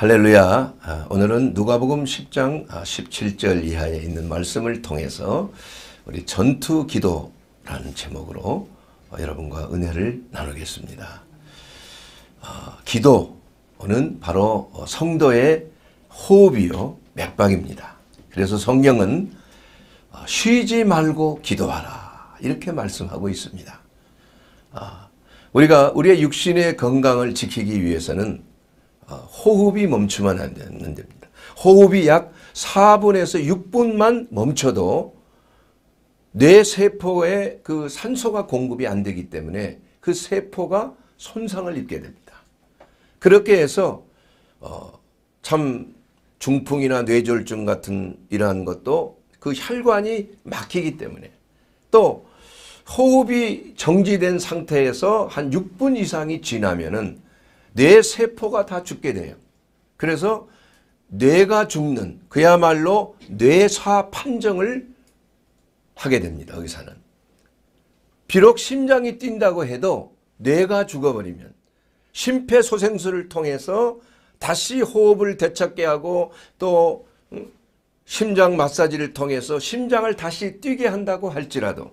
할렐루야. 아, 오늘은 누가복음 10장 17절 아, 이하에 있는 말씀을 통해서 우리 전투 기도라는 제목으로 어, 여러분과 은혜를 나누겠습니다. 아, 기도는 바로 어, 성도의 호흡이요, 맥박입니다. 그래서 성경은 어, 쉬지 말고 기도하라. 이렇게 말씀하고 있습니다. 우리가 우리의 육신의 건강을 지키기 위해서는 아, 호흡이 멈추면 안 되는 됩니다. 호흡이 약 4분에서 6분만 멈춰도 뇌세포에 그 산소가 공급이 안 되기 때문에 그 세포가 손상을 입게 됩니다. 그렇게 해서 어, 참 중풍이나 뇌졸중 같은 이러한 것도 그 혈관이 막히기 때문에 또 호흡이 정지된 상태에서 한 6분 이상이 지나면은 뇌 세포가 다 죽게 돼요. 그래서 뇌가 죽는 그야말로 뇌사 판정을 하게 됩니다. 여기서는 비록 심장이 뛴다고 해도 뇌가 죽어버리면 심폐소생술을 통해서 다시 호흡을 되찾게 하고 또 심장 마사지를 통해서 심장을 다시 뛰게 한다고 할지라도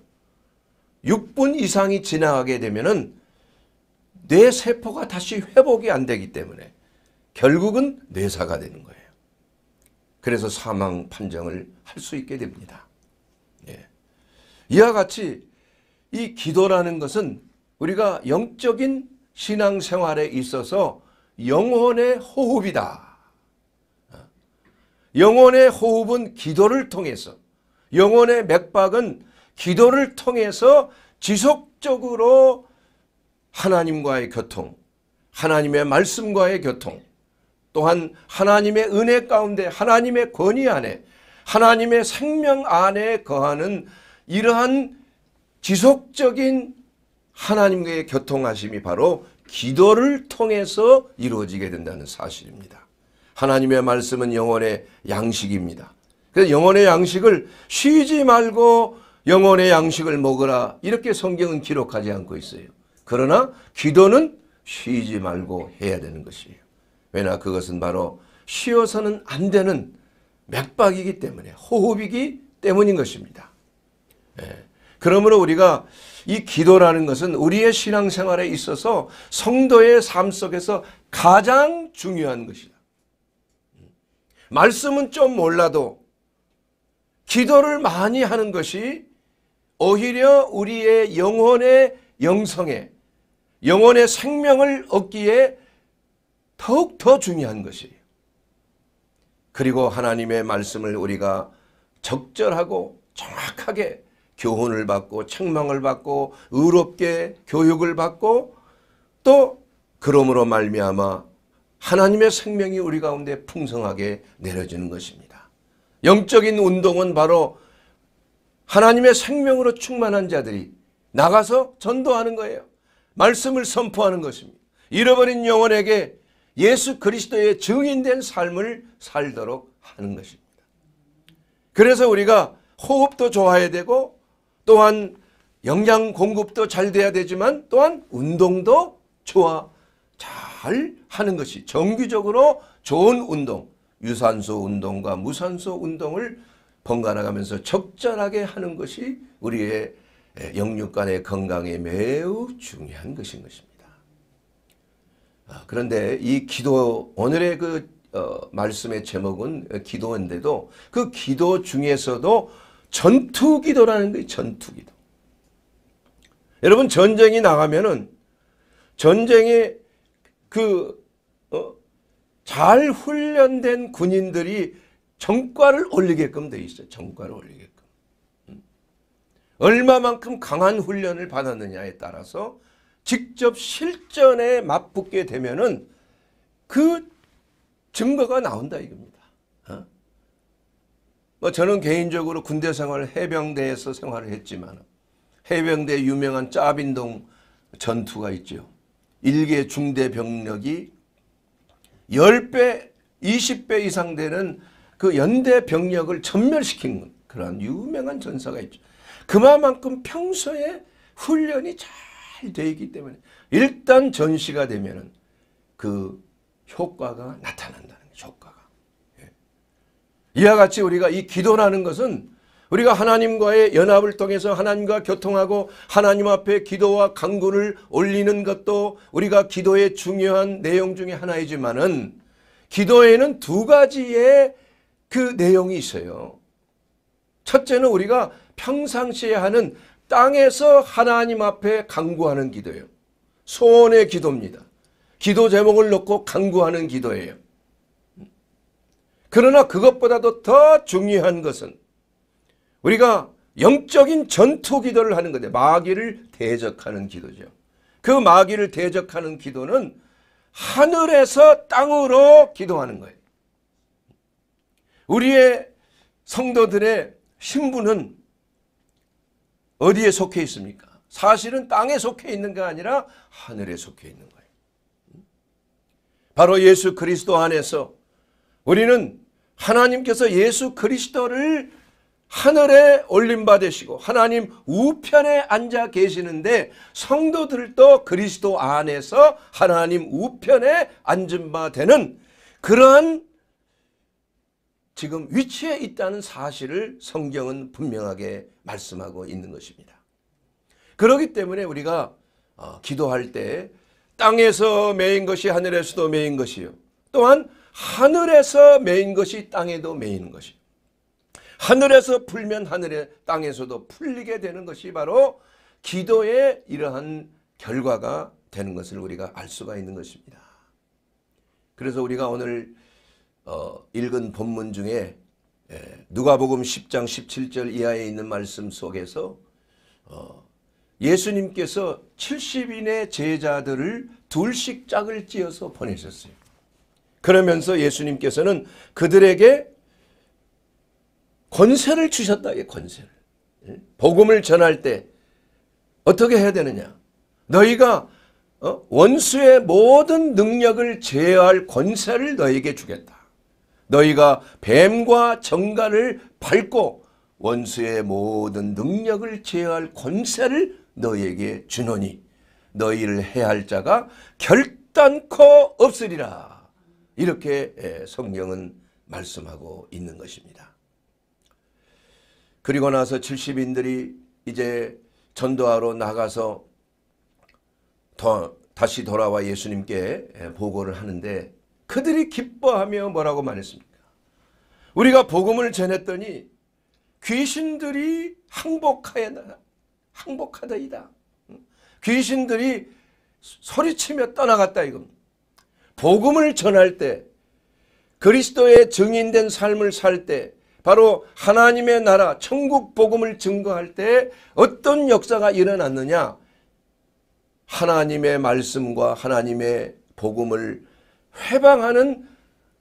6분 이상이 지나가게 되면 은 뇌세포가 다시 회복이 안 되기 때문에 결국은 뇌사가 되는 거예요. 그래서 사망 판정을 할 수 있게 됩니다. 예. 이와 같이 이 기도라는 것은 우리가 영적인 신앙생활에 있어서 영혼의 호흡이다. 영혼의 호흡은 기도를 통해서 영혼의 맥박은 기도를 통해서 지속적으로 하나님과의 교통, 하나님의 말씀과의 교통, 또한 하나님의 은혜 가운데 하나님의 권위 안에 하나님의 생명 안에 거하는 이러한 지속적인 하나님과의 교통하심이 바로 기도를 통해서 이루어지게 된다는 사실입니다. 하나님의 말씀은 영혼의 양식입니다. 그래서 영혼의 양식을 쉬지 말고 영혼의 양식을 먹으라 이렇게 성경은 기록하지 않고 있어요. 그러나 기도는 쉬지 말고 해야 되는 것이에요. 왜냐 그것은 바로 쉬어서는 안 되는 맥박이기 때문에 호흡이기 때문인 것입니다. 예. 그러므로 우리가 이 기도라는 것은 우리의 신앙생활에 있어서 성도의 삶 속에서 가장 중요한 것이다. 말씀은 좀 몰라도 기도를 많이 하는 것이 오히려 우리의 영혼의 영성에 영혼의 생명을 얻기에 더욱더 중요한 것이에요. 그리고 하나님의 말씀을 우리가 적절하고 정확하게 교훈을 받고 책망을 받고 의롭게 교육을 받고 또 그러므로 말미암아 하나님의 생명이 우리 가운데 풍성하게 내려지는 것입니다. 영적인 운동은 바로 하나님의 생명으로 충만한 자들이 나가서 전도하는 거예요. 말씀을 선포하는 것입니다. 잃어버린 영혼에게 예수 그리스도의 증인된 삶을 살도록 하는 것입니다. 그래서 우리가 호흡도 좋아야 되고 또한 영양 공급도 잘 돼야 되지만 또한 운동도 좋아 잘 하는 것이 정기적으로 좋은 운동 유산소 운동과 무산소 운동을 번갈아가면서 적절하게 하는 것이 우리의 예, 영육 간의 건강에 매우 중요한 것인 것입니다. 아, 그런데 이 기도 오늘의 그 어, 말씀의 제목은 기도인데도 그 기도 중에서도 전투 기도라는 게 전투 기도. 여러분 전쟁이 나가면은 전쟁에 그잘 어, 훈련된 군인들이 정과를 올리게끔 돼 있어요. 정과를 올리게. 얼마만큼 강한 훈련을 받았느냐에 따라서 직접 실전에 맞붙게 되면은 그 증거가 나온다 이겁니다. 어? 뭐 저는 개인적으로 군대 생활을 해병대에서 생활을 했지만 해병대 유명한 짜빈동 전투가 있죠. 일개 중대 병력이 10배, 20배 이상 되는 그 연대 병력을 전멸시킨 그런 유명한 전사가 있죠. 그만큼 평소에 훈련이 잘 되어 있기 때문에 일단 전시가 되면 그 효과가 나타난다는 거죠. 효과가. 예. 이와 같이 우리가 이 기도라는 것은 우리가 하나님과의 연합을 통해서 하나님과 교통하고 하나님 앞에 기도와 강구를 올리는 것도 우리가 기도의 중요한 내용 중에 하나이지만은 기도에는 두 가지의 그 내용이 있어요. 첫째는 우리가 평상시에 하는 땅에서 하나님 앞에 강구하는 기도예요. 소원의 기도입니다. 기도 제목을 놓고 강구하는 기도예요. 그러나 그것보다도 더 중요한 것은 우리가 영적인 전투 기도를 하는 건데 마귀를 대적하는 기도죠. 그 마귀를 대적하는 기도는 하늘에서 땅으로 기도하는 거예요. 우리의 성도들의 신분은 어디에 속해 있습니까? 사실은 땅에 속해 있는 게 아니라 하늘에 속해 있는 거예요. 바로 예수 그리스도 안에서 우리는 하나님께서 예수 그리스도를 하늘에 올림 받으시고 하나님 우편에 앉아 계시는데 성도들도 그리스도 안에서 하나님 우편에 앉은 바 되는 그러한 지금 위치에 있다는 사실을 성경은 분명하게 말씀하고 있는 것입니다. 그렇기 때문에 우리가 어, 기도할 때 땅에서 매인 것이 하늘에서도 매인 것이요. 또한 하늘에서 매인 것이 땅에도 매이는 것이 하늘에서 풀면 하늘에 땅에서도 풀리게 되는 것이 바로 기도의 이러한 결과가 되는 것을 우리가 알 수가 있는 것입니다. 그래서 우리가 오늘 어, 읽은 본문 중에 예, 누가복음 10장 17절 이하에 있는 말씀 속에서 어, 예수님께서 70인의 제자들을 둘씩 짝을 찧어서 보내셨어요. 그러면서 예수님께서는 그들에게 권세를 주셨다. 예, 권세를. 예? 복음을 전할 때 어떻게 해야 되느냐. 너희가 어? 원수의 모든 능력을 제어할 권세를 너에게 주겠다. 너희가 뱀과 정갈을 밟고 원수의 모든 능력을 제어할 권세를 너희에게 주노니 너희를 해할 자가 결단코 없으리라. 이렇게 예, 성경은 말씀하고 있는 것입니다. 그리고 나서 70인들이 이제 전도하러 나가서 더 다시 돌아와 예수님께 예, 보고를 하는데 그들이 기뻐하며 뭐라고 말했습니까? 우리가 복음을 전했더니 귀신들이 항복하였다. 항복하다이다. 귀신들이 소리치며 떠나갔다 이겁니다. 복음을 전할 때 그리스도의 증인된 삶을 살때 바로 하나님의 나라 천국 복음을 증거할 때 어떤 역사가 일어났느냐 하나님의 말씀과 하나님의 복음을 회방하는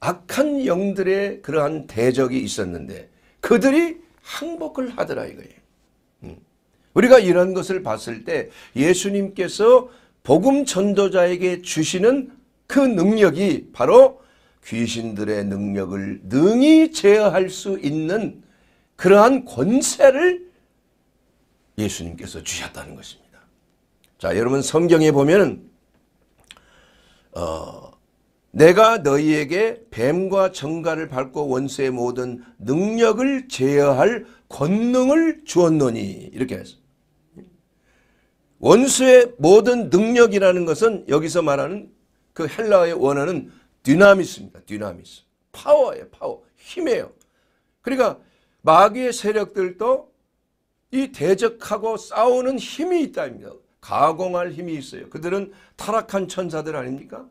악한 영들의 그러한 대적이 있었는데 그들이 항복을 하더라 이거예요. 음. 우리가 이런 것을 봤을 때 예수님께서 복음 전도자에게 주시는 그 능력이 바로 귀신들의 능력을 능히 제어할 수 있는 그러한 권세를 예수님께서 주셨다는 것입니다. 자, 여러분 성경에 보면 어, 내가 너희에게 뱀과 정갈을 밟고 원수의 모든 능력을 제어할 권능을 주었노니 이렇게 했어 원수의 모든 능력이라는 것은 여기서 말하는 그헬라의 원어는 디나미스입니다. 디나미스. 파워예요. 파워. 힘이에요. 그러니까 마귀의 세력들도 이 대적하고 싸우는 힘이 있다입니다. 가공할 힘이 있어요. 그들은 타락한 천사들 아닙니까?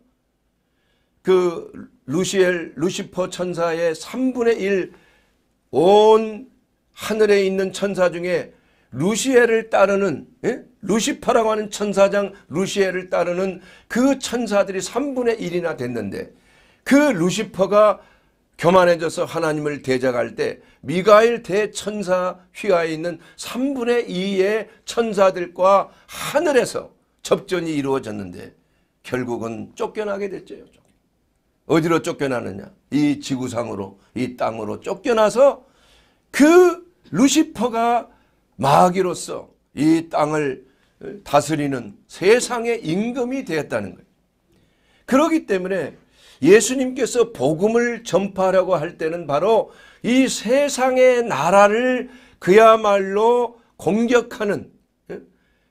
그 루시엘 루시퍼 천사의 3분의 1 온 하늘에 있는 천사 중에 루시엘을 따르는 예? 루시퍼라고 하는 천사장 루시엘을 따르는 그 천사들이 3분의 1이나 됐는데 그 루시퍼가 교만해져서 하나님을 대적할 때미가일 대천사 휘하에 있는 3분의 2의 천사들과 하늘에서 접전이 이루어졌는데 결국은 쫓겨나게 됐죠. 어디로 쫓겨나느냐? 이 지구상으로, 이 땅으로 쫓겨나서 그 루시퍼가 마귀로서 이 땅을 다스리는 세상의 임금이 되었다는 거예요. 그러기 때문에 예수님께서 복음을 전파하려고 할 때는 바로 이 세상의 나라를 그야말로 공격하는 예?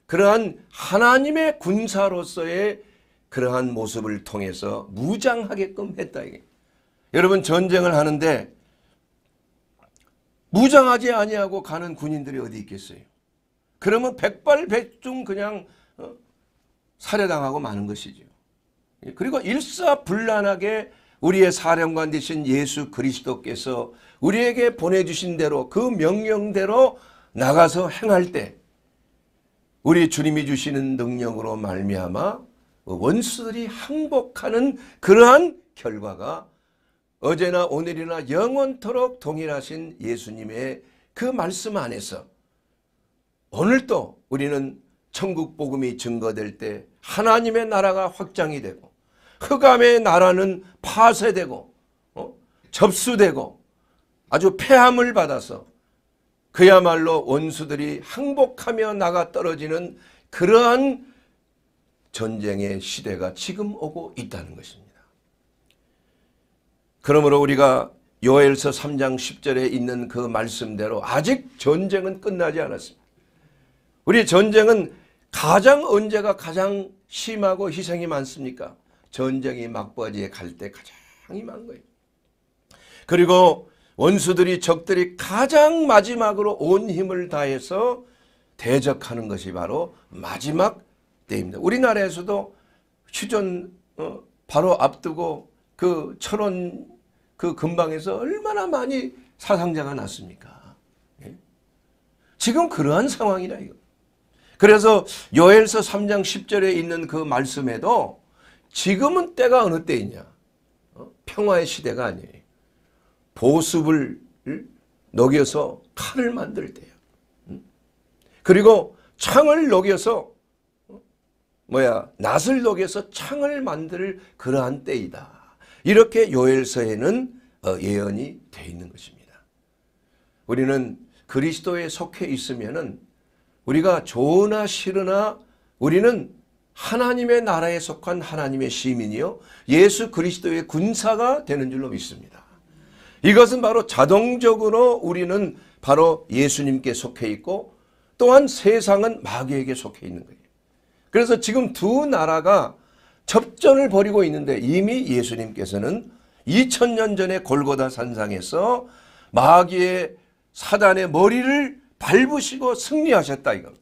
그러한 하나님의 군사로서의 그러한 모습을 통해서 무장하게끔 했다. 이게. 여러분 전쟁을 하는데 무장하지 아니하고 가는 군인들이 어디 있겠어요. 그러면 백발백중 그냥 어, 살해당하고 마는 것이죠. 예, 그리고 일사불란하게 우리의 사령관 되신 예수 그리스도께서 우리에게 보내주신 대로 그 명령대로 나가서 행할 때 우리 주님이 주시는 능력으로 말미암아 원수들이 항복하는 그러한 결과가 어제나 오늘이나 영원토록 동일하신 예수님의 그 말씀 안에서 오늘도 우리는 천국 복음이 증거될 때 하나님의 나라가 확장이 되고 흑암의 나라는 파쇄되고 어? 접수되고 아주 폐함을 받아서 그야말로 원수들이 항복하며 나가 떨어지는 그러한 전쟁의 시대가 지금 오고 있다는 것입니다. 그러므로 우리가 요엘서 3장 10절에 있는 그 말씀대로 아직 전쟁은 끝나지 않았습니다. 우리 전쟁은 가장 언제가 가장 심하고 희생이 많습니까? 전쟁이 막바지에 갈 때 가장 힘한 거예요. 그리고 원수들이 적들이 가장 마지막으로 온 힘을 다해서 대적하는 것이 바로 마지막 때입니다. 우리나라에서도 휴전 어, 바로 앞두고 그 철원 그 근방에서 얼마나 많이 사상자가 났습니까? 예? 지금 그러한 상황이라 이거. 그래서 요엘서 3장 10절에 있는 그 말씀에도 지금은 때가 어느 때이냐. 어? 평화의 시대가 아니에요. 보습을 녹여서 칼을 만들 때요. 음? 그리고 창을 녹여서 뭐야 낫을 녹여서 창을 만들 그러한 때이다. 이렇게 요엘서에는 어, 예언이 돼 있는 것입니다. 우리는 그리스도에 속해 있으면은 우리가 좋으나 싫으나 우리는 하나님의 나라에 속한 하나님의 시민이요 예수 그리스도의 군사가 되는 줄로 믿습니다. 이것은 바로 자동적으로 우리는 바로 예수님께 속해 있고 또한 세상은 마귀에게 속해 있는 거예요. 그래서 지금 두 나라가 접전을 벌이고 있는데 이미 예수님께서는 2000년 전에 골고다 산상에서 마귀의 사단의 머리를 밟으시고 승리하셨다 이겁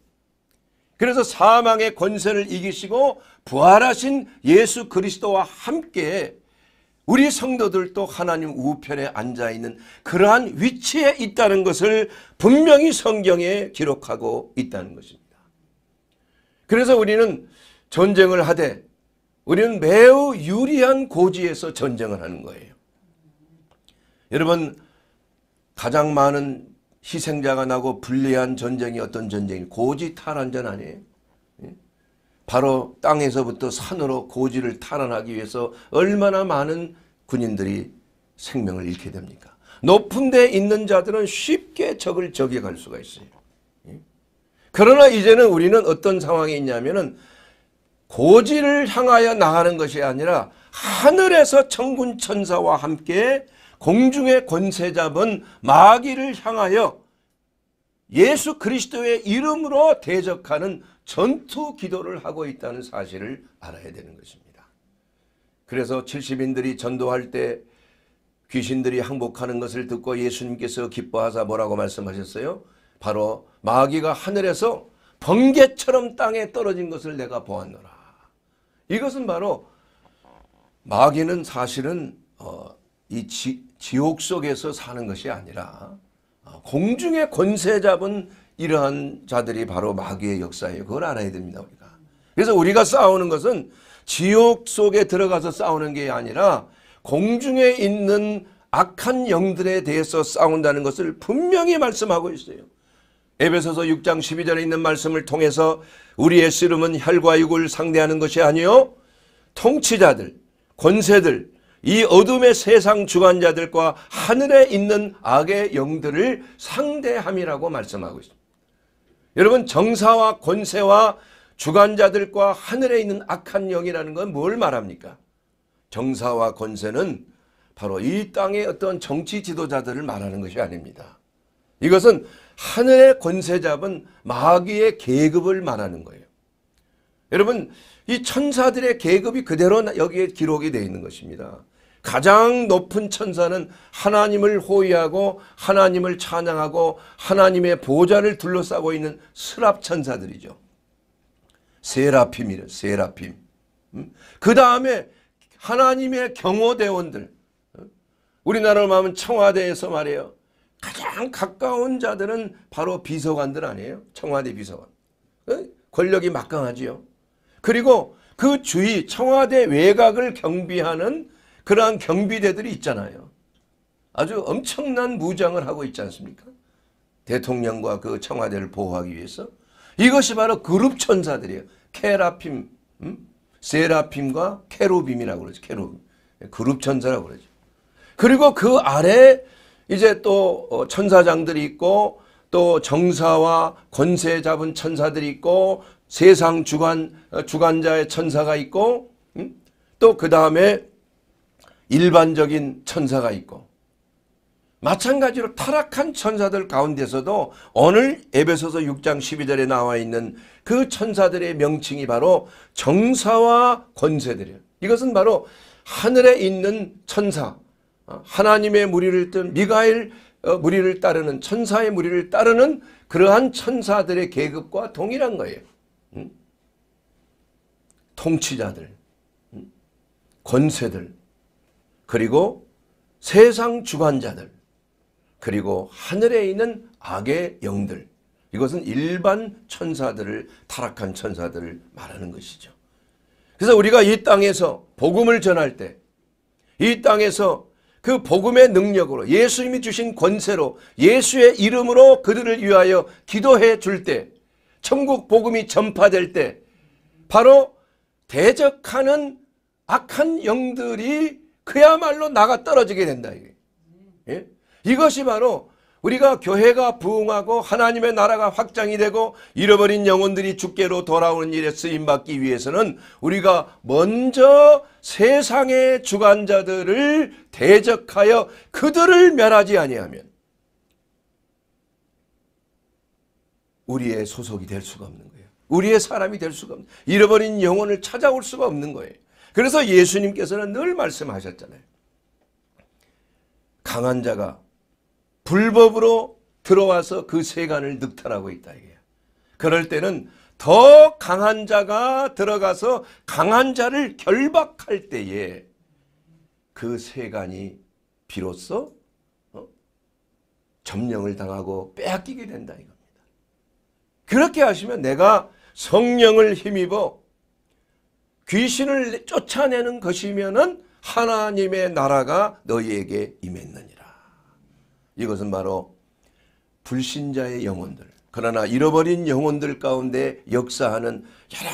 그래서 사망의 권세를 이기시고 부활하신 예수 그리스도와 함께 우리 성도들도 하나님 우편에 앉아있는 그러한 위치에 있다는 것을 분명히 성경에 기록하고 있다는 것입니다. 그래서 우리는 전쟁을 하되 우리는 매우 유리한 고지에서 전쟁을 하는 거예요. 여러분 가장 많은 희생자가 나고 불리한 전쟁이 어떤 전쟁이 고지 탈환전 아니에요. 예? 바로 땅에서부터 산으로 고지를 탈환하기 위해서 얼마나 많은 군인들이 생명을 잃게 됩니까? 높은 데 있는 자들은 쉽게 적을 저격할 수가 있어요. 예? 그러나 이제는 우리는 어떤 상황이 있냐면은 고지를 향하여 나가는 것이 아니라 하늘에서 천군 천사와 함께 공중의 권세 잡은 마귀를 향하여 예수 그리스도의 이름으로 대적하는 전투 기도를 하고 있다는 사실을 알아야 되는 것입니다. 그래서 70인들이 전도할 때 귀신들이 항복하는 것을 듣고 예수님께서 기뻐하사 뭐라고 말씀하셨어요? 바로 마귀가 하늘에서 번개처럼 땅에 떨어진 것을 내가 보았노라. 이것은 바로 마귀는 사실은 어, 이 지, 지옥 속에서 사는 것이 아니라 어, 공중의 권세 잡은 이러한 자들이 바로 마귀의 역사예요. 그걸 알아야 됩니다. 우리가. 그래서 우리가 싸우는 것은 지옥 속에 들어가서 싸우는 게 아니라 공중에 있는 악한 영들에 대해서 싸운다는 것을 분명히 말씀하고 있어요. 에베소서 6장 12절에 있는 말씀을 통해서 우리의 씨름은 혈과 육을 상대하는 것이 아니요 통치자들, 권세들, 이 어둠의 세상 주관자들과 하늘에 있는 악의 영들을 상대함이라고 말씀하고 있습니다. 여러분 정사와 권세와 주관자들과 하늘에 있는 악한 영이라는 건 뭘 말합니까? 정사와 권세는 바로 이 땅의 어떤 정치 지도자들을 말하는 것이 아닙니다. 이것은 하늘의 권세 잡은 마귀의 계급을 말하는 거예요. 여러분 이 천사들의 계급이 그대로 여기에 기록이 되어 있는 것입니다. 가장 높은 천사는 하나님을 호위하고 하나님을 찬양하고 하나님의 보좌를 둘러싸고 있는 스랍 천사들이죠. 세라핌이래 세라핌. 음? 그 다음에 하나님의 경호대원들. 음? 우리나라로 말하면 청와대에서 말이요 가장 가까운 자들은 바로 비서관들 아니에요? 청와대 비서관. 권력이 막강하지요. 그리고 그 주위 청와대 외곽을 경비하는 그러한 경비대들이 있잖아요. 아주 엄청난 무장을 하고 있지 않습니까? 대통령과 그 청와대를 보호하기 위해서 이것이 바로 그룹 천사들이에요. 케라핌, 음? 세라핌과 케로빔이라고 그러죠. 케로빔. 그룹 천사라고 그러죠. 그리고 그 아래 이제 또 어, 천사장들이 있고 또 정사와 권세 잡은 천사들이 있고 세상 주관 어, 주관자의 천사가 있고 음? 또그 다음에 일반적인 천사가 있고 마찬가지로 타락한 천사들 가운데서도 오늘 에베소서 6장 12절에 나와 있는 그 천사들의 명칭이 바로 정사와 권세들이에요. 이것은 바로 하늘에 있는 천사 어, 하나님의 무리를 뜬 미가엘 어, 무리를 따르는 천사의 무리를 따르는 그러한 천사들의 계급과 동일한 거예요. 음? 통치자들, 음? 권세들, 그리고 세상 주관자들, 그리고 하늘에 있는 악의 영들. 이것은 일반 천사들을 타락한 천사들을 말하는 것이죠. 그래서 우리가 이 땅에서 복음을 전할 때, 이 땅에서 그 복음의 능력으로 예수님이 주신 권세로 예수의 이름으로 그들을 위하여 기도해 줄 때 천국 복음이 전파될 때 바로 대적하는 악한 영들이 그야말로 나가 떨어지게 된다. 이 예? 이것이 바로 우리가 교회가 부흥하고 하나님의 나라가 확장이 되고 잃어버린 영혼들이 주께로 돌아오는 일에 쓰임받기 위해서는 우리가 먼저 세상의 주관자들을 대적하여 그들을 멸하지 아니하면 우리의 소속이 될 수가 없는 거예요. 우리의 사람이 될 수가 없는 잃어버린 영혼을 찾아올 수가 없는 거예요. 그래서 예수님께서는 늘 말씀하셨잖아요. 강한 자가 불법으로 들어와서 그 세간을 늑탈하고 있다 이게. 그럴 때는 더 강한 자가 들어가서 강한 자를 결박할 때에 그 세간이 비로소 어? 점령을 당하고 빼앗기게 된다 이겁니다. 그렇게 하시면 내가 성령을 힘입어 귀신을 쫓아내는 것이면 하나님의 나라가 너희에게 임했느냐. 이것은 바로 불신자의 영혼들 그러나 잃어버린 영혼들 가운데 역사하는 여러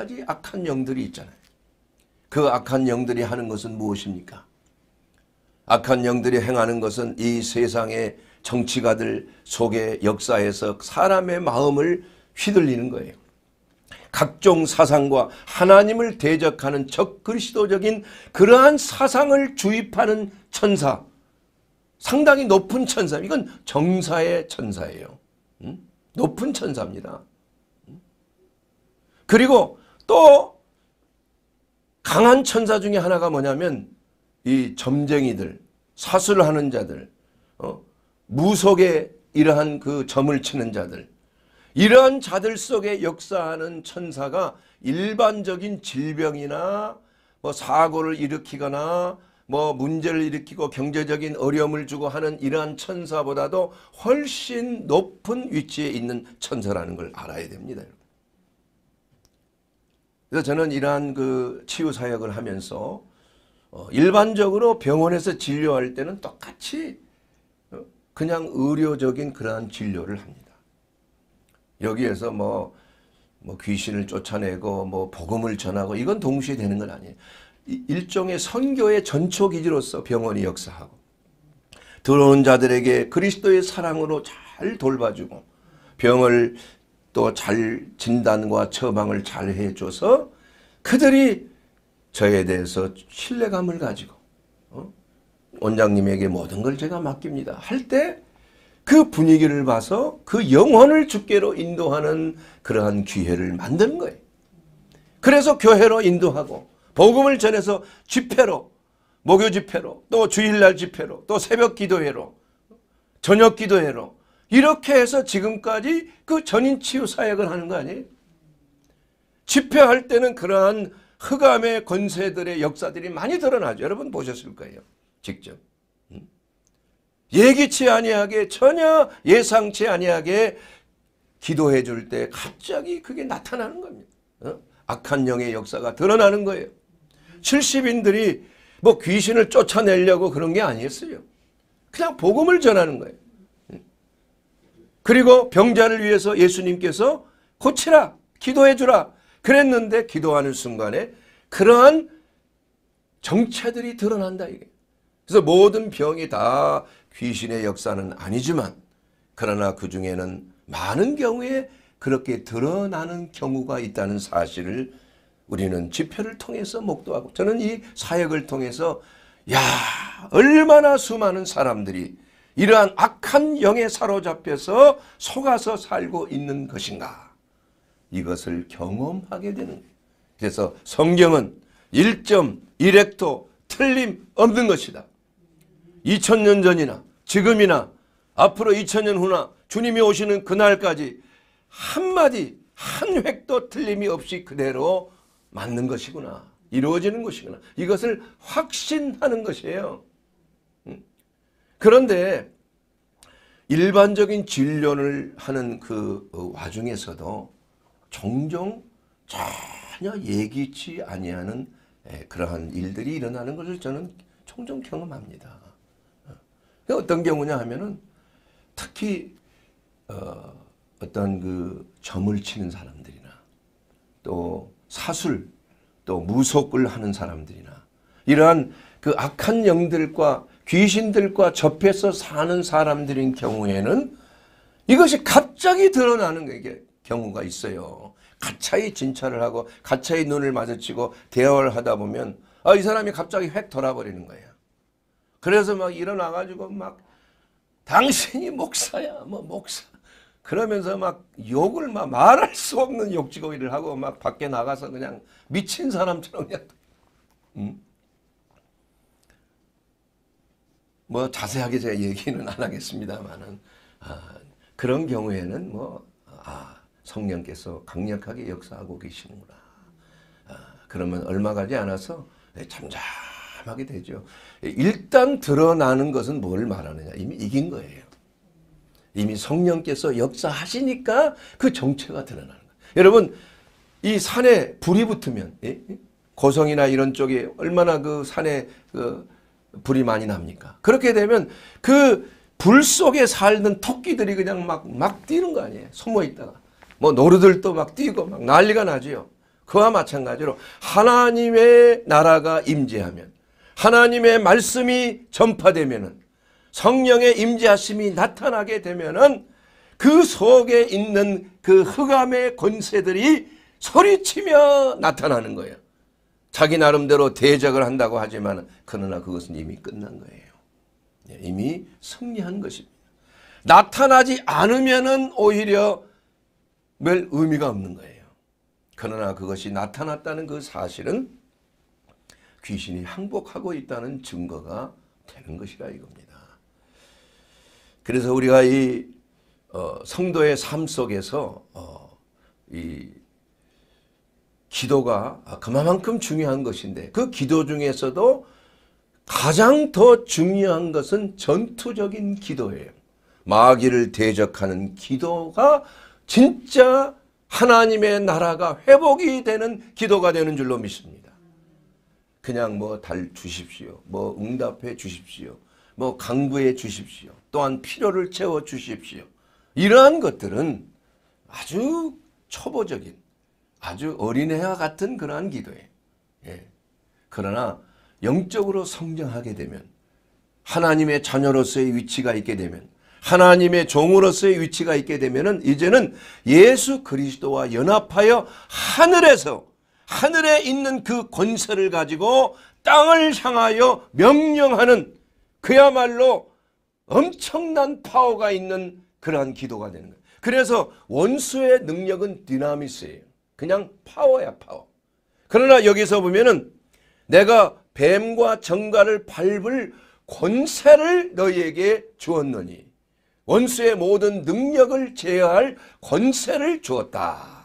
가지 악한 영들이 있잖아요. 그 악한 영들이 하는 것은 무엇입니까? 악한 영들이 행하는 것은 이 세상의 정치가들 속의 역사에서 사람의 마음을 휘둘리는 거예요. 각종 사상과 하나님을 대적하는 적그리스도적인 그러한 사상을 주입하는 천사 상당히 높은 천사. 이건 정사의 천사예요. 음? 높은 천사입니다. 그리고 또 강한 천사 중에 하나가 뭐냐면 이 점쟁이들, 사수를 하는 자들, 어? 무속의 이러한 그 점을 치는 자들 이러한 자들 속에 역사하는 천사가 일반적인 질병이나 뭐 사고를 일으키거나 뭐 문제를 일으키고 경제적인 어려움을 주고 하는 이러한 천사보다도 훨씬 높은 위치에 있는 천사라는 걸 알아야 됩니다. 그래서 저는 이러한 그 치유 사역을 하면서 어, 일반적으로 병원에서 진료할 때는 똑같이 어, 그냥 의료적인 그러한 진료를 합니다. 여기에서 뭐, 뭐 귀신을 쫓아내고 뭐 복음을 전하고 이건 동시에 되는 건 아니에요. 일종의 선교의 전초 기지로서 병원이 역사하고 들어온 자들에게 그리스도의 사랑으로 잘 돌봐주고 병을 또 잘 진단과 처방을 잘 해줘서 그들이 저에 대해서 신뢰감을 가지고 어? 원장님에게 모든 걸 제가 맡깁니다 할 때 그 분위기를 봐서 그 영혼을 주께로 인도하는 그러한 기회를 만드는 거예요. 그래서 교회로 인도하고 복음을 전해서 집회로 목요 집회로 또 주일날 집회로 또 새벽 기도회로 저녁 기도회로 이렇게 해서 지금까지 그 전인 치유 사역을 하는 거 아니에요? 집회할 때는 그러한 흑암의 권세들의 역사들이 많이 드러나죠. 여러분 보셨을 거예요. 직접. 예기치 아니하게 전혀 예상치 아니하게 기도해 줄 때 갑자기 그게 나타나는 겁니다. 어? 악한 영의 역사가 드러나는 거예요. 70인들이 뭐 귀신을 쫓아내려고 그런 게 아니었어요. 그냥 복음을 전하는 거예요. 그리고 병자를 위해서 예수님께서 고치라 기도해 주라 그랬는데 기도하는 순간에 그러한 정체들이 드러난다 이게. 그래서 모든 병이 다 귀신의 역사는 아니지만 그러나 그 중에는 많은 경우에 그렇게 드러나는 경우가 있다는 사실을 우리는 집회를 통해서 목도하고 저는 이 사역을 통해서 야 얼마나 수많은 사람들이 이러한 악한 영에 사로잡혀서 속아서 살고 있는 것인가 이것을 경험하게 되는 거예요. 그래서 성경은 1.1획도 틀림없는 것이다. 2000년 전이나 지금이나 앞으로 2000년 후나 주님이 오시는 그날까지 한마디 한 획도 틀림이 없이 그대로 맞는 것이구나. 이루어지는 것이구나. 이것을 확신하는 것이에요. 음? 그런데 일반적인 진료를 하는 그 어, 와중에서도 종종 전혀 예기치 아니하는 예, 그러한 일들이 일어나는 것을 저는 종종 경험합니다. 어. 그러니까 어떤 경우냐 하면은 특히 어, 어떤 그 점을 치는 사람들이나 또 사술 또 무속을 하는 사람들이나 이러한 그 악한 영들과 귀신들과 접해서 사는 사람들인 경우에는 이것이 갑자기 드러나는 경우가 있어요. 가차히 진찰을 하고 가차히 눈을 마주치고 대화를 하다 보면 아, 이 사람이 갑자기 획 돌아버리는 거예요. 그래서 막 일어나가지고 막 당신이 목사야 뭐 목사 그러면서 막 욕을 막 말할 수 없는 욕지거리를 하고 막 밖에 나가서 그냥 미친 사람처럼 그냥 음? 뭐 자세하게 제가 얘기는 안 하겠습니다만은 아, 그런 경우에는 뭐 아, 성령께서 강력하게 역사하고 계시는구나. 아, 그러면 얼마 가지 않아서 네, 잠잠하게 되죠. 일단 드러나는 것은 뭘 말하느냐 이미 이긴 거예요. 이미 성령께서 역사하시니까 그 정체가 드러나는 거예요. 여러분 이 산에 불이 붙으면 예? 고성이나 이런 쪽이 얼마나 그 산에 그 불이 많이 납니까? 그렇게 되면 그 불 속에 살던 토끼들이 그냥 막, 막 뛰는 거 아니에요. 숨어 있다가. 뭐 노르들도 막 뛰고 막 난리가 나지요. 그와 마찬가지로 하나님의 나라가 임재하면 하나님의 말씀이 전파되면은 성령의 임재하심이 나타나게 되면은 그 속에 있는 그 흑암의 권세들이 소리치며 나타나는 거예요. 자기 나름대로 대적을 한다고 하지만 그러나 그것은 이미 끝난 거예요. 예, 이미 승리한 것입니다. 나타나지 않으면은 오히려 별 의미가 없는 거예요. 그러나 그것이 나타났다는 그 사실은 귀신이 항복하고 있다는 증거가 되는 것이라 이겁니다. 그래서 우리가 이 어, 성도의 삶 속에서 어, 이 기도가 그만큼 중요한 것인데 그 기도 중에서도 가장 더 중요한 것은 전투적인 기도예요. 마귀를 대적하는 기도가 진짜 하나님의 나라가 회복이 되는 기도가 되는 줄로 믿습니다. 그냥 뭐 달 주십시오. 뭐 응답해 주십시오. 뭐 강구해 주십시오. 또한 필요를 채워 주십시오. 이러한 것들은 아주 초보적인 아주 어린애와 같은 그러한 기도예요. 예. 그러나 영적으로 성장하게 되면 하나님의 자녀로서의 위치가 있게 되면 하나님의 종으로서의 위치가 있게 되면은 이제는 예수 그리스도와 연합하여 하늘에서 하늘에 있는 그 권세를 가지고 땅을 향하여 명령하는 그야말로 엄청난 파워가 있는 그러한 기도가 되는 거예요. 그래서 원수의 능력은 디나미스예요. 그냥 파워야 파워. 그러나 여기서 보면은 내가 뱀과 정갈을 밟을 권세를 너희에게 주었느니 원수의 모든 능력을 제어할 권세를 주었다.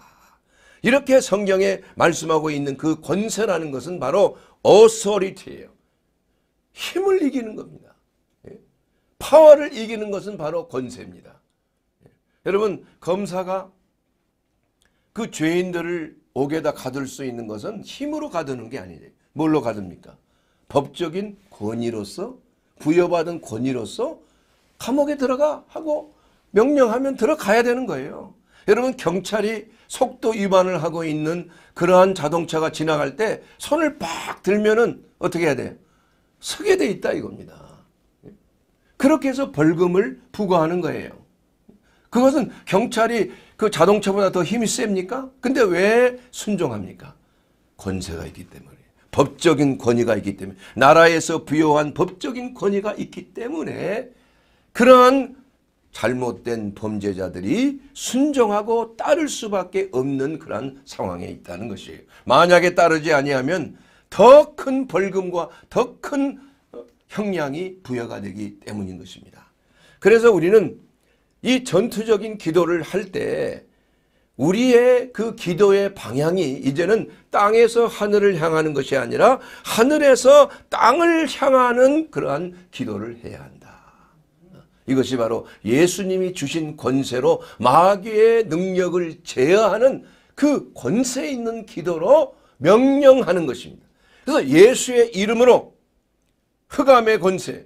이렇게 성경에 말씀하고 있는 그 권세라는 것은 바로 어소리티예요. 힘을 이기는 겁니다. 파워를 이기는 것은 바로 권세입니다. 예. 여러분 검사가 그 죄인들을 옥에다 가둘 수 있는 것은 힘으로 가두는 게 아니에요. 뭘로 가둡니까? 법적인 권위로서 부여받은 권위로서 감옥에 들어가 하고 명령하면 들어가야 되는 거예요. 여러분 경찰이 속도 위반을 하고 있는 그러한 자동차가 지나갈 때 손을 빡 들면은 어떻게 해야 돼요? 서게 돼 있다 이겁니다. 그렇게 해서 벌금을 부과하는 거예요. 그것은 경찰이 그 자동차보다 더 힘이 셉니까? 근데 왜 순종합니까? 권세가 있기 때문에 법적인 권위가 있기 때문에 나라에서 부여한 법적인 권위가 있기 때문에 그런 잘못된 범죄자들이 순종하고 따를 수밖에 없는 그런 상황에 있다는 것이에요. 만약에 따르지 아니하면 더 큰 벌금과 더큰 형량이 부여가 되기 때문인 것입니다. 그래서 우리는 이 전투적인 기도를 할 때 우리의 그 기도의 방향이 이제는 땅에서 하늘을 향하는 것이 아니라 하늘에서 땅을 향하는 그러한 기도를 해야 한다. 이것이 바로 예수님이 주신 권세로 마귀의 능력을 제어하는 그 권세 있는 기도로 명령하는 것입니다. 그래서 예수의 이름으로 흑암의 권세,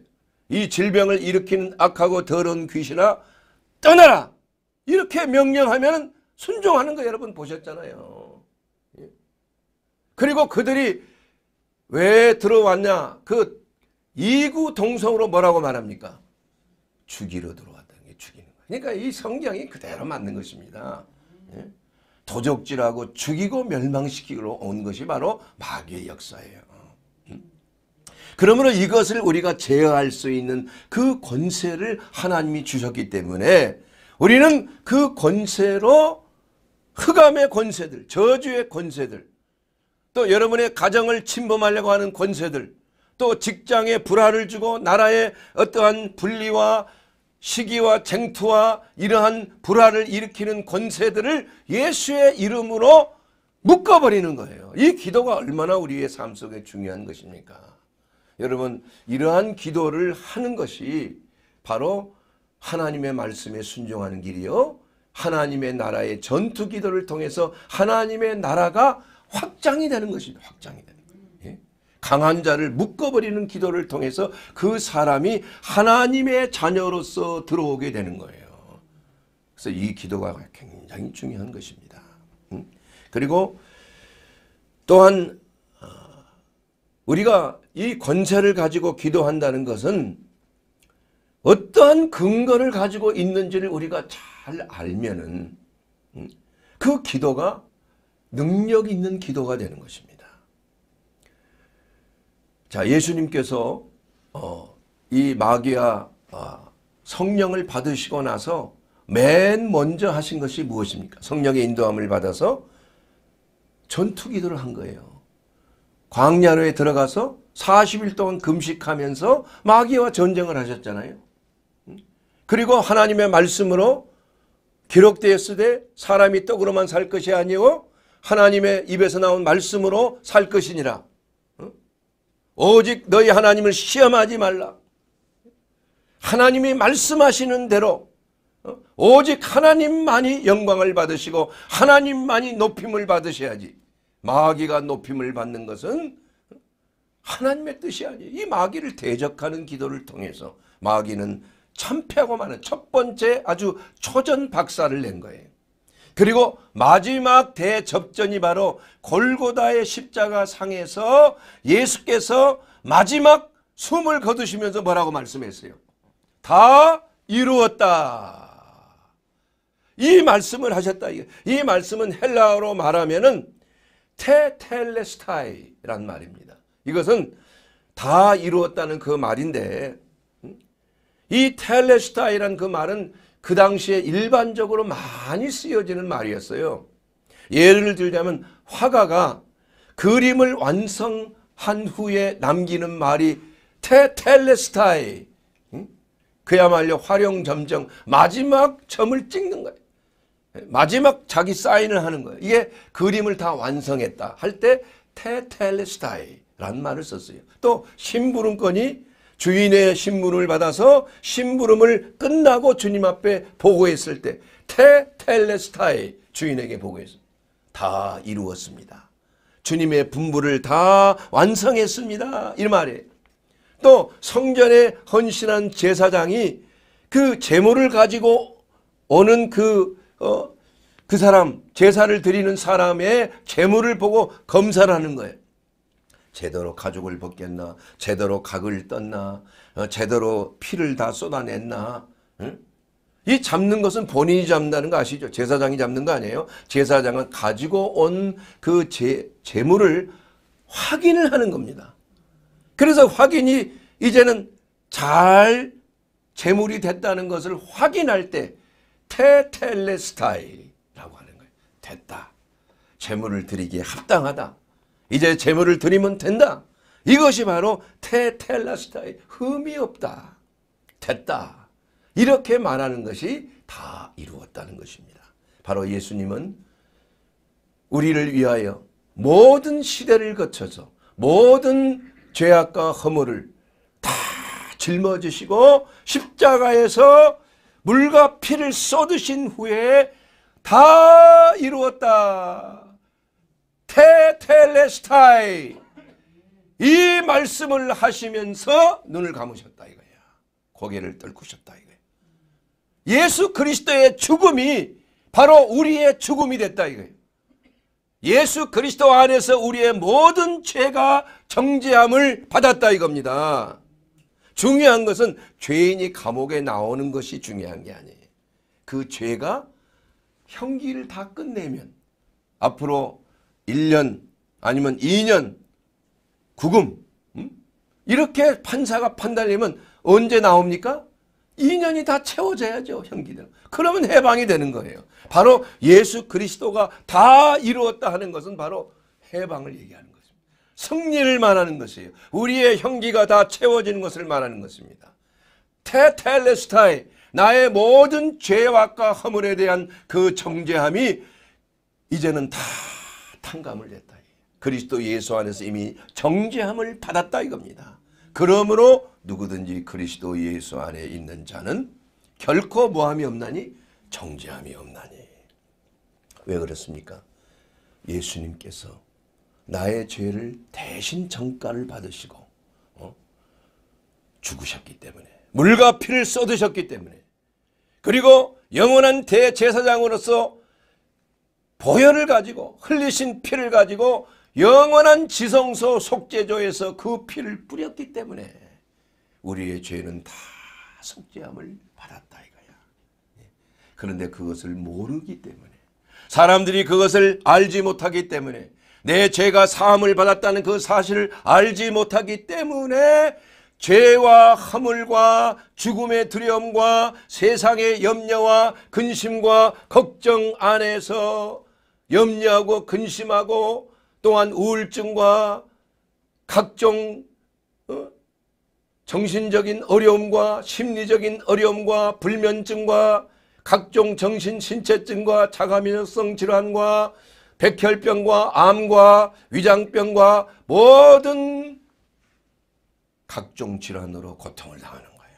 이 질병을 일으키는 악하고 더러운 귀신아 떠나라. 이렇게 명령하면 순종하는 거 여러분 보셨잖아요. 예. 그리고 그들이 왜 들어왔냐? 그 이구 동성으로 뭐라고 말합니까? 죽이러 들어왔다는 게 죽이는 거예요. 그러니까 이 성경이 그대로 맞는 것입니다. 예. 도적질하고 죽이고 멸망시키러 온 것이 바로 마귀의 역사예요. 그러므로 이것을 우리가 제어할 수 있는 그 권세를 하나님이 주셨기 때문에 우리는 그 권세로 흑암의 권세들, 저주의 권세들, 또 여러분의 가정을 침범하려고 하는 권세들, 또 직장에 불화를 주고 나라에 어떠한 분리와 시기와 쟁투와 이러한 불화를 일으키는 권세들을 예수의 이름으로 묶어버리는 거예요. 이 기도가 얼마나 우리의 삶 속에 중요한 것입니까? 여러분 이러한 기도를 하는 것이 바로 하나님의 말씀에 순종하는 길이요. 하나님의 나라의 전투 기도를 통해서 하나님의 나라가 확장이 되는 것입니다. 확장이 되는 거예요. 예? 강한 자를 묶어버리는 기도를 통해서 그 사람이 하나님의 자녀로서 들어오게 되는 거예요. 그래서 이 기도가 굉장히 중요한 것입니다. 음? 그리고 또한 어, 우리가 이 권세를 가지고 기도한다는 것은 어떠한 근거를 가지고 있는지를 우리가 잘 알면은 음, 그 기도가 능력 있는 기도가 되는 것입니다. 자, 예수님께서 어, 이 마귀와 아, 성령을 받으시고 나서 맨 먼저 하신 것이 무엇입니까? 성령의 인도함을 받아서 전투 기도를 한 거예요. 광야로에 들어가서 40일 동안 금식하면서 마귀와 전쟁을 하셨잖아요. 그리고 하나님의 말씀으로 기록되었으되 사람이 떡으로만 살 것이 아니오 하나님의 입에서 나온 말씀으로 살 것이니라. 오직 너희 하나님을 시험하지 말라. 하나님이 말씀하시는 대로 오직 하나님만이 영광을 받으시고 하나님만이 높임을 받으셔야지. 마귀가 높임을 받는 것은 하나님의 뜻이 아니에요. 이 마귀를 대적하는 기도를 통해서 마귀는 참패하고 마는 첫 번째 아주 초전 박사를 낸 거예요. 그리고 마지막 대접전이 바로 골고다의 십자가 상에서 예수께서 마지막 숨을 거두시면서 뭐라고 말씀했어요? 다 이루었다. 이 말씀을 하셨다. 이 말씀은 헬라어로 말하면은 테텔레스타이란 말입니다. 이것은 다 이루었다는 그 말인데 음? 이 텔레스타이란 그 말은 그 당시에 일반적으로 많이 쓰여지는 말이었어요. 예를 들자면 화가가 그림을 완성한 후에 남기는 말이 테, 텔레스타이 음? 그야말로 활용점정 마지막 점을 찍는 거예요. 예, 마지막 자기 사인을 하는 거예요. 이게 그림을 다 완성했다 할 때 테텔레스타이 란 말을 썼어요. 또 심부름권이 주인의 심부름을 받아서 심부름을 끝나고 주님 앞에 보고했을 때 테텔레스타의 주인에게 보고했습니다 이루었습니다. 주님의 분부를 다 완성했습니다. 이 말이에요. 또 성전에 헌신한 제사장이 그 재물을 가지고 오는 그, 어, 그 사람, 제사를 드리는 사람의 재물을 보고 검사를 하는 거예요. 제대로 가족을 벗겼나? 제대로 각을 떴나? 어, 제대로 피를 다 쏟아냈나? 응? 이 잡는 것은 본인이 잡는다는 거 아시죠? 제사장이 잡는 거 아니에요? 제사장은 가지고 온 그 재물을 확인을 하는 겁니다. 그래서 확인이 이제는 잘 재물이 됐다는 것을 확인할 때 테텔레스타이라고 하는 거예요. 됐다. 재물을 드리기에 합당하다. 이제 재물을 드리면 된다. 이것이 바로 테텔라스타의 흠이 없다. 됐다. 이렇게 말하는 것이 다 이루었다는 것입니다. 바로 예수님은 우리를 위하여 모든 시대를 거쳐서 모든 죄악과 허물을 다 짊어지시고 십자가에서 물과 피를 쏟으신 후에 다 이루었다. 테텔레스타이 이 말씀을 하시면서 눈을 감으셨다 이거야. 고개를 떨구셨다 이거야. 예수 그리스도의 죽음이 바로 우리의 죽음이 됐다 이거예 예수 그리스도 안에서 우리의 모든 죄가 정죄함을 받았다 이겁니다. 중요한 것은 죄인이 감옥에 나오는 것이 중요한 게 아니에요. 그 죄가 형기를 다 끝내면 앞으로 1년 아니면 2년 구금 음? 이렇게 판사가 판단하면 언제 나옵니까? 2년이 다 채워져야죠. 형기들. 그러면 해방이 되는 거예요. 바로 예수 그리스도가 다 이루었다 하는 것은 바로 해방을 얘기하는 것입니다. 승리를 말하는 것이에요. 우리의 형기가 다 채워지는 것을 말하는 것입니다. 테텔레스타이 나의 모든 죄악과 허물에 대한 그 정죄함이 이제는 다 사탄감을 냈다. 그리스도 예수 안에서 이미 정죄함을 받았다 이겁니다. 그러므로 누구든지 그리스도 예수 안에 있는 자는 결코 모함이 없나니 정죄함이 없나니. 왜 그렇습니까? 예수님께서 나의 죄를 대신 정가를 받으시고 어? 죽으셨기 때문에 물과 피를 쏟으셨기 때문에 그리고 영원한 대제사장으로서 보혈을 가지고 흘리신 피를 가지고 영원한 지성소 속죄조에서 그 피를 뿌렸기 때문에 우리의 죄는 다 속죄함을 받았다 이거야. 예. 그런데 그것을 모르기 때문에 사람들이 그것을 알지 못하기 때문에 내 죄가 사함을 받았다는 그 사실을 알지 못하기 때문에 죄와 허물과 죽음의 두려움과 세상의 염려와 근심과 걱정 안에서 염려하고 근심하고 또한 우울증과 각종 어? 정신적인 어려움과 심리적인 어려움과 불면증과 각종 정신신체증과 자가면역성 질환과 백혈병과 암과 위장병과 모든 각종 질환으로 고통을 당하는 거예요.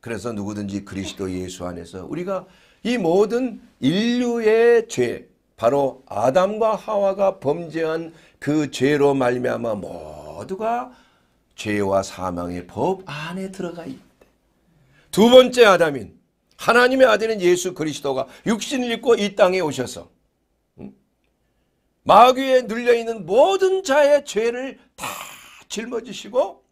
그래서 누구든지 그리스도 예수 안에서 우리가 이 모든 인류의 죄 바로 아담과 하와가 범죄한 그 죄로 말미암아 모두가 죄와 사망의 법 안에 들어가 있대. 두 번째 아담인 하나님의 아들인 예수 그리스도가 육신을 입고 이 땅에 오셔서 음? 마귀에 눌려있는 모든 자의 죄를 다 짊어지시고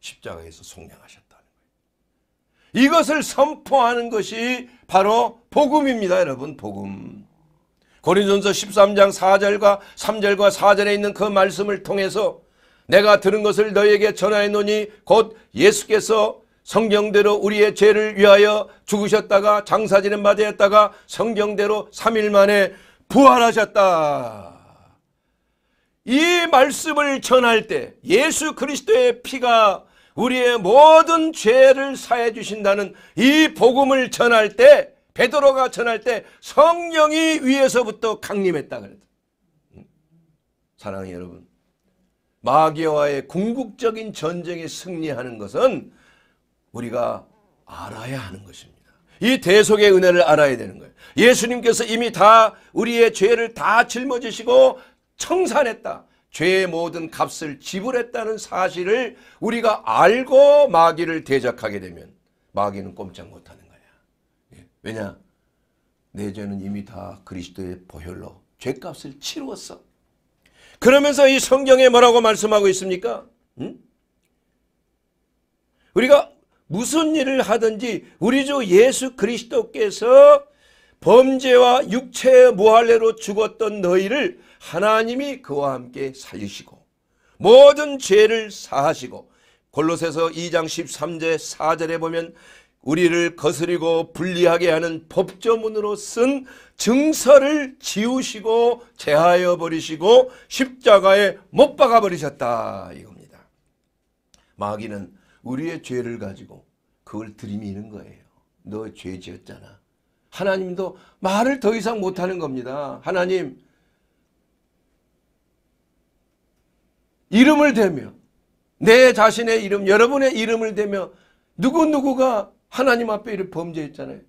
십자가에서 속량하셨다는 거예요. 이것을 선포하는 것이 바로 복음입니다. 여러분 복음. 고린전서 13장 4절과 3절과 4절에 있는 그 말씀을 통해서 내가 들은 것을 너에게 전하였노니 곧 예수께서 성경대로 우리의 죄를 위하여 죽으셨다가 장사지는 바 되었다가 성경대로 3일 만에 부활하셨다. 이 말씀을 전할 때 예수 그리스도의 피가 우리의 모든 죄를 사해 주신다는 이 복음을 전할 때 베드로가 전할 때 성령이 위에서부터 강림했다 그랬다. 사랑하 여러분 마귀와의 궁극적인 전쟁에 승리하는 것은 우리가 알아야 하는 것입니다. 이 대속의 은혜를 알아야 되는 거예요. 예수님께서 이미 다 우리의 죄를 다 짊어지시고 청산했다. 죄의 모든 값을 지불했다는 사실을 우리가 알고 마귀를 대적하게 되면 마귀는 꼼짝 못하네. 왜냐? 내 죄는 이미 다 그리스도의 보혈로 죄값을 치루었어. 그러면서 이 성경에 뭐라고 말씀하고 있습니까? 응? 우리가 무슨 일을 하든지 우리 주 예수 그리스도께서 범죄와 육체의 무할례로 죽었던 너희를 하나님이 그와 함께 살리시고 모든 죄를 사하시고 골로새서 2장 13제 4절에 보면 우리를 거스리고 불리하게 하는 법조문으로 쓴 증서를 지우시고 제하여 버리시고 십자가에 못 박아 버리셨다 이겁니다. 마귀는 우리의 죄를 가지고 그걸 들이미는 거예요. 너 죄 지었잖아. 하나님도 말을 더 이상 못하는 겁니다. 하나님 이름을 대며 내 자신의 이름 여러분의 이름을 대며 누구누구가 하나님 앞에 이렇게 범죄했잖아요.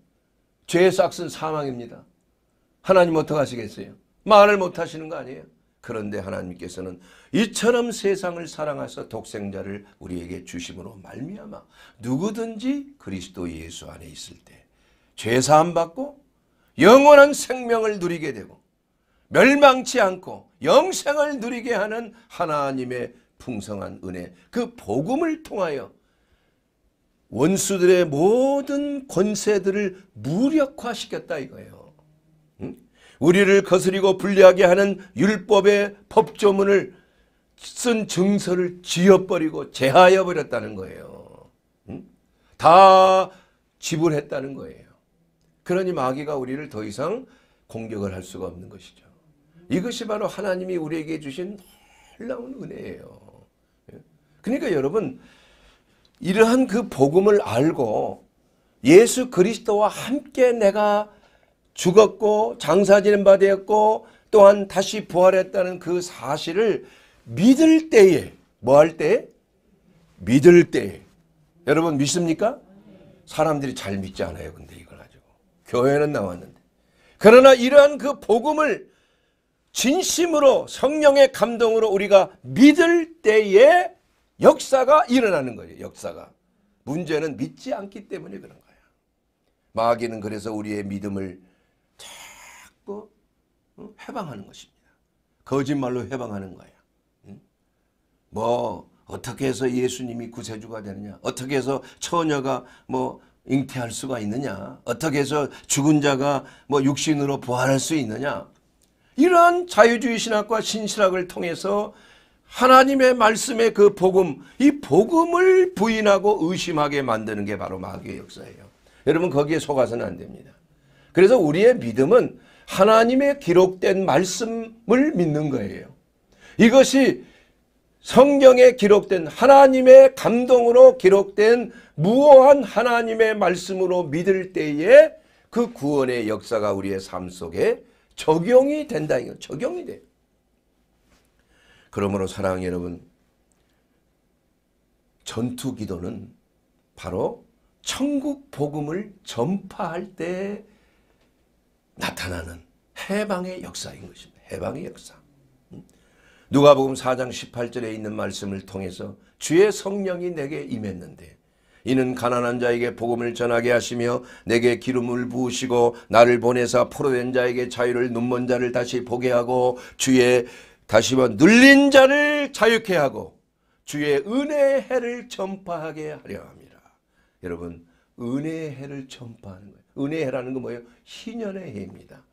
죄의 싹은 사망입니다. 하나님 어떻 하시겠어요? 말을 못 하시는 거 아니에요? 그런데 하나님께서는 이처럼 세상을 사랑하사 독생자를 우리에게 주심으로 말미암아 누구든지 그리스도 예수 안에 있을 때 죄사함 받고 영원한 생명을 누리게 되고 멸망치 않고 영생을 누리게 하는 하나님의 풍성한 은혜 그 복음을 통하여 원수들의 모든 권세들을 무력화시켰다 이거예요. 우리를 거스리고 불리하게 하는 율법의 법조문을 쓴 증서를 지어버리고 제하여버렸다는 거예요. 다 지불했다는 거예요. 그러니 마귀가 우리를 더 이상 공격을 할 수가 없는 것이죠. 이것이 바로 하나님이 우리에게 주신 놀라운 은혜예요. 예? 그러니까 여러분 이러한 그 복음을 알고 예수 그리스도와 함께 내가 죽었고 장사지는 바 되었고 또한 다시 부활했다는 그 사실을 믿을 때에 뭐 할 때? 에 믿을 때에 여러분 믿습니까? 사람들이 잘 믿지 않아요. 근데 이걸 가지고 교회는 나왔는데 그러나 이러한 그 복음을 진심으로 성령의 감동으로 우리가 믿을 때에 역사가 일어나는 거예요. 역사가. 문제는 믿지 않기 때문에 그런 거예요. 마귀는 그래서 우리의 믿음을 자꾸 해방하는 것입니다. 거짓말로 해방하는 거예요. 뭐 어떻게 해서 예수님이 구세주가 되느냐? 어떻게 해서 처녀가 뭐 잉태할 수가 있느냐? 어떻게 해서 죽은 자가 뭐 육신으로 부활할 수 있느냐? 이러한 자유주의 신학과 신실학을 통해서 하나님의 말씀의 그 복음, 이 복음을 부인하고 의심하게 만드는 게 바로 마귀의 역사예요. 여러분 거기에 속아서는 안 됩니다. 그래서 우리의 믿음은 하나님의 기록된 말씀을 믿는 거예요. 이것이 성경에 기록된 하나님의 감동으로 기록된 무오한 하나님의 말씀으로 믿을 때에 그 구원의 역사가 우리의 삶 속에 적용이 된다. 적용이 돼요. 그러므로 사랑하는 여러분 전투 기도는 바로 천국 복음을 전파할 때 나타나는 해방의 역사인 것입니다. 해방의 역사. 누가복음 4장 18절에 있는 말씀을 통해서 주의 성령이 내게 임했는데 이는 가난한 자에게 복음을 전하게 하시며 내게 기름을 부으시고 나를 보내사 포로된 자에게 자유를 눈먼 자를 다시 보게 하고 주의 다시 한번 눌린 자를 자유케 하고 주의 은혜의 해를 전파하게 하려 합니다. 여러분 은혜의 해를 전파하는 거예요. 은혜의 해라는 건 뭐예요? 희년의 해입니다.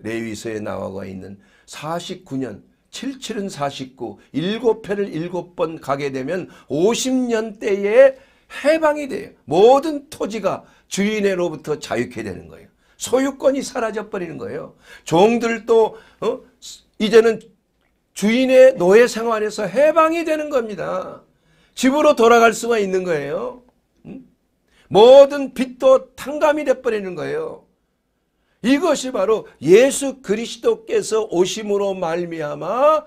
레위서에 나와 있는 49년 77은 49, 7회를 7번 가게 되면 50년 때에 해방이 돼요. 모든 토지가 주인으로부터 자유케 되는 거예요. 소유권이 사라져 버리는 거예요. 종들도 어? 이제는 주인의 노예 생활에서 해방이 되는 겁니다. 집으로 돌아갈 수가 있는 거예요. 모든 빚도 탕감이 돼버리는 거예요. 이것이 바로 예수 그리스도께서 오심으로 말미암아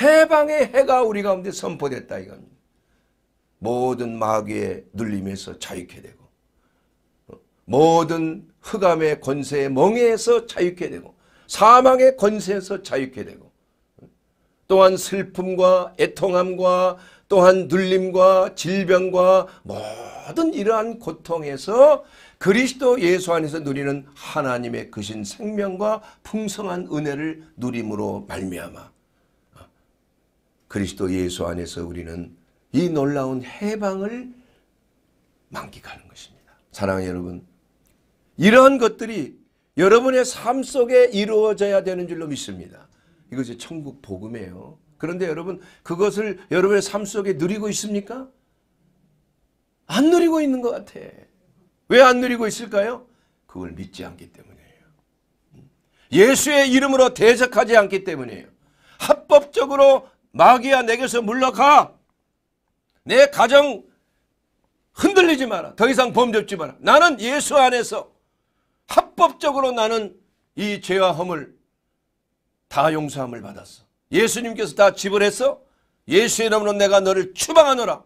해방의 해가 우리 가운데 선포됐다 이겁니다. 모든 마귀의 눌림에서 자유케 되고 모든 흑암의 권세의 멍에에서 자유케 되고 사망의 권세에서 자유케 되고 또한 슬픔과 애통함과 또한 눌림과 질병과 모든 이러한 고통에서 그리스도 예수 안에서 누리는 하나님의 그신 생명과 풍성한 은혜를 누림으로 말미암아 어, 그리스도 예수 안에서 우리는 이 놀라운 해방을 만끽하는 것입니다. 사랑하는 여러분 이러한 것들이 여러분의 삶 속에 이루어져야 되는 줄로 믿습니다. 이것이 천국 복음이에요. 그런데 여러분 그것을 여러분의 삶 속에 누리고 있습니까? 안 누리고 있는 것 같아. 왜 안 누리고 있을까요? 그걸 믿지 않기 때문이에요. 예수의 이름으로 대적하지 않기 때문이에요. 합법적으로 마귀야 내게서 물러가. 내 가정 흔들리지 마라. 더 이상 범접지 마라. 나는 예수 안에서 합법적으로 나는 이 죄와 허물 다 용서함을 받았어. 예수님께서 다 지불했어? 예수의 이름으로 내가 너를 추방하노라.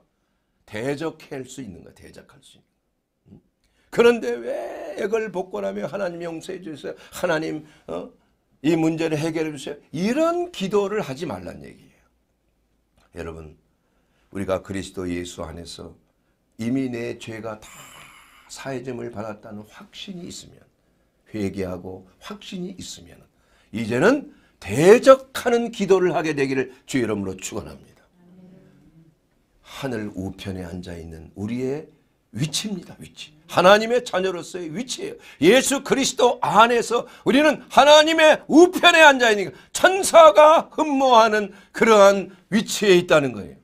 대적할 수 있는 거야. 대적할 수 있는 거야. 그런데 왜 이걸 복권하며 하나님 용서해 주세요. 하나님 어? 이 문제를 해결해 주세요. 이런 기도를 하지 말란 얘기예요. 여러분 우리가 그리스도 예수 안에서 이미 내 죄가 다 사해짐을 받았다는 확신이 있으면 회개하고 확신이 있으면 이제는 대적하는 기도를 하게 되기를 주 이름으로 축원합니다. 하늘 우편에 앉아 있는 우리의 위치입니다. 위치. 하나님의 자녀로서의 위치예요. 예수 그리스도 안에서 우리는 하나님의 우편에 앉아 있는 천사가 흠모하는 그러한 위치에 있다는 거예요.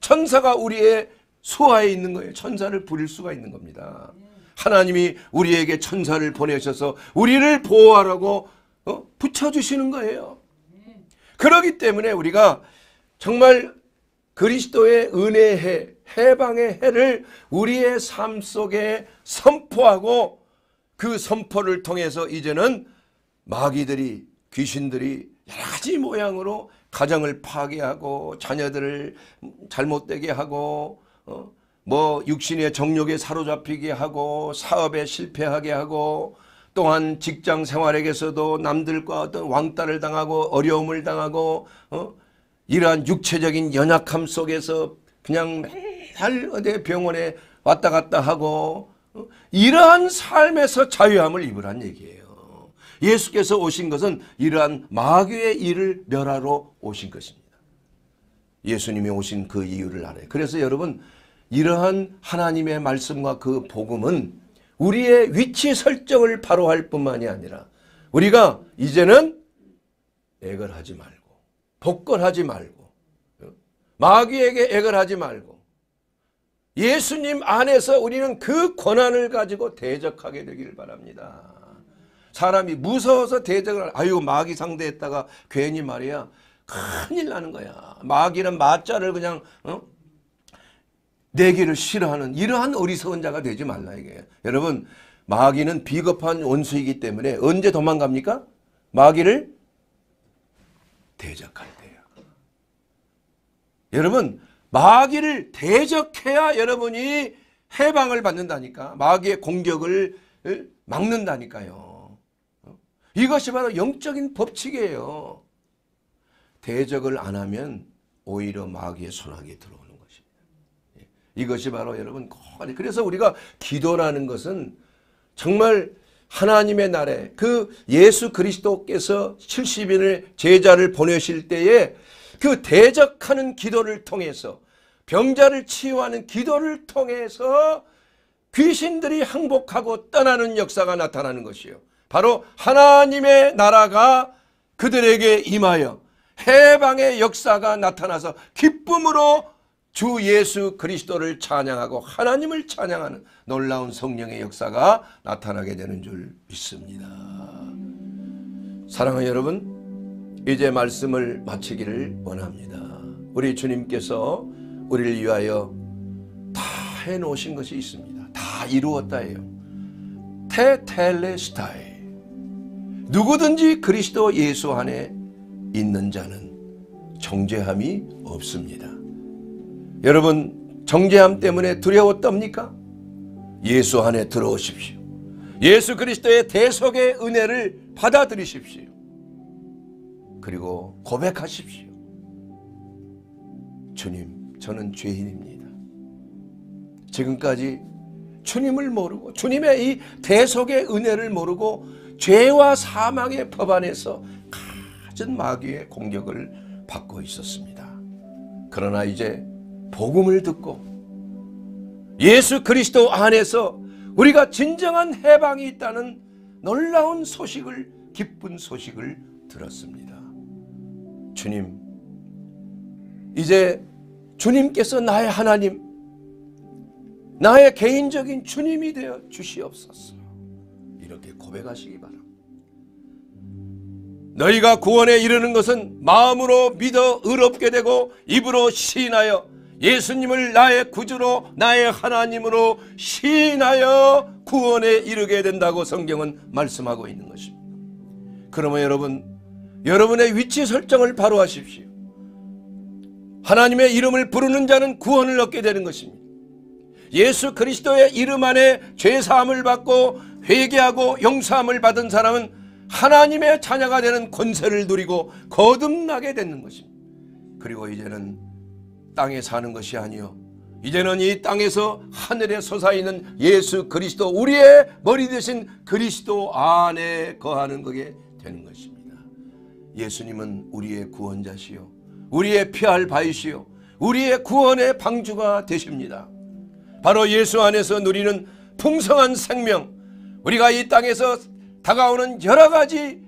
천사가 우리의 소화에 있는 거예요. 천사를 부릴 수가 있는 겁니다. 하나님이 우리에게 천사를 보내셔서 우리를 보호하라고 어? 붙여주시는 거예요. 그러기 때문에 우리가 정말 그리스도의 은혜의 해방의 해를 우리의 삶 속에 선포하고 그 선포를 통해서 이제는 마귀들이 귀신들이 여러 가지 모양으로 가정을 파괴하고 자녀들을 잘못되게 하고 어? 뭐 육신의 정욕에 사로잡히게 하고 사업에 실패하게 하고 또한 직장 생활에게서도 남들과 어떤 왕따를 당하고 어려움을 당하고 어? 이러한 육체적인 연약함 속에서 그냥 맨날 어디 병원에 왔다 갔다 하고 어? 이러한 삶에서 자유함을 입으란 얘기예요. 예수께서 오신 것은 이러한 마귀의 일을 멸하러 오신 것입니다. 예수님이 오신 그 이유를 알아요. 그래서 여러분 이러한 하나님의 말씀과 그 복음은 우리의 위치 설정을 바로 할 뿐만이 아니라 우리가 이제는 액을 하지 말고 복권하지 말고 마귀에게 액을 하지 말고 예수님 안에서 우리는 그 권한을 가지고 대적하게 되기를 바랍니다. 사람이 무서워서 대적을 아유 마귀 상대했다가 괜히 말이야 큰일 나는 거야. 마귀는 마자를 그냥 어? 내기를 싫어하는 이러한 어리석은 자가 되지 말라 이게 여러분 마귀는 비겁한 원수이기 때문에 언제 도망갑니까? 마귀를 대적할 때요. 여러분 마귀를 대적해야 여러분이 해방을 받는다니까 마귀의 공격을 어, 막는다니까요. 어? 이것이 바로 영적인 법칙이에요. 대적을 안 하면 오히려 마귀의 손아귀에 들어오는 이것이 바로 여러분 거리. 그래서 우리가 기도라는 것은 정말 하나님의 날에 그 예수 그리스도께서 70인을 제자를 보내실 때에 그 대적하는 기도를 통해서 병자를 치유하는 기도를 통해서 귀신들이 항복하고 떠나는 역사가 나타나는 것이요. 바로 하나님의 나라가 그들에게 임하여 해방의 역사가 나타나서 기쁨으로 주 예수 그리스도를 찬양하고 하나님을 찬양하는 놀라운 성령의 역사가 나타나게 되는 줄 믿습니다. 사랑하는 여러분 이제 말씀을 마치기를 원합니다. 우리 주님께서 우리를 위하여 다 해놓으신 것이 있습니다. 다 이루었다예요. 테텔레스타에 누구든지 그리스도 예수 안에 있는 자는 정죄함이 없습니다. 여러분 정죄함 때문에 두려웠답니까 예수 안에 들어오십시오. 예수 그리스도의 대속의 은혜를 받아들이십시오. 그리고 고백하십시오. 주님, 저는 죄인입니다. 지금까지 주님을 모르고 주님의 이 대속의 은혜를 모르고 죄와 사망의 법 안에서 가진 마귀의 공격을 받고 있었습니다. 그러나 이제 복음을 듣고 예수 그리스도 안에서 우리가 진정한 해방이 있다는 놀라운 소식을 기쁜 소식을 들었습니다. 주님 이제 주님께서 나의 하나님 나의 개인적인 주님이 되어 주시옵소서 이렇게 고백하시기 바랍니다. 너희가 구원에 이르는 것은 마음으로 믿어 의롭게 되고 입으로 시인하여 예수님을 나의 구주로 나의 하나님으로 신하여 구원에 이르게 된다고 성경은 말씀하고 있는 것입니다. 그러면 여러분 여러분의 위치 설정을 바로 하십시오. 하나님의 이름을 부르는 자는 구원을 얻게 되는 것입니다. 예수 그리스도의 이름 안에 죄사함을 받고 회개하고 용서함을 받은 사람은 하나님의 자녀가 되는 권세를 누리고 거듭나게 되는 것입니다. 그리고 이제는 땅에 사는 것이 아니요 이제는 이 땅에서 하늘에 솟아 있는 예수 그리스도 우리의 머리 대신 그리스도 안에 거하는 것게 되는 것입니다. 예수님은 우리의 구원자시요 우리의 피할 바이시요 우리의 구원의 방주가 되십니다. 바로 예수 안에서 누리는 풍성한 생명 우리가 이 땅에서 다가오는 여러 가지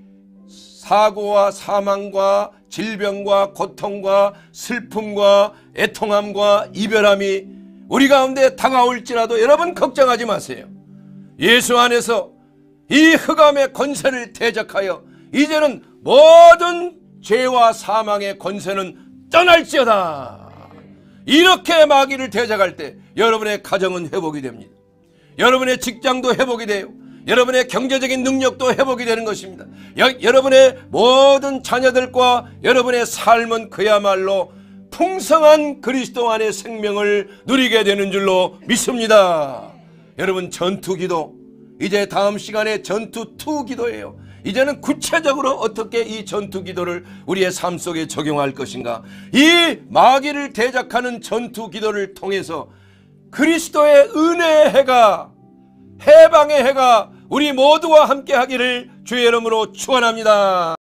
사고와 사망과 질병과 고통과 슬픔과 애통함과 이별함이 우리 가운데 다가올지라도 여러분 걱정하지 마세요. 예수 안에서 이 흑암의 권세를 대적하여 이제는 모든 죄와 사망의 권세는 떠날지어다. 이렇게 마귀를 대적할 때 여러분의 가정은 회복이 됩니다. 여러분의 직장도 회복이 돼요. 여러분의 경제적인 능력도 회복이 되는 것입니다. 여, 러분의 모든 자녀들과 여러분의 삶은 그야말로 풍성한 그리스도 안의 생명을 누리게 되는 줄로 믿습니다. 여러분 전투 기도 이제 다음 시간에 전투 투 기도예요. 이제는 구체적으로 어떻게 이 전투 기도를 우리의 삶 속에 적용할 것인가? 이 마귀를 대적하는 전투 기도를 통해서 그리스도의 은혜의 해가 해방의 해가 우리 모두와 함께 하기를 주의 이름으로 축원합니다.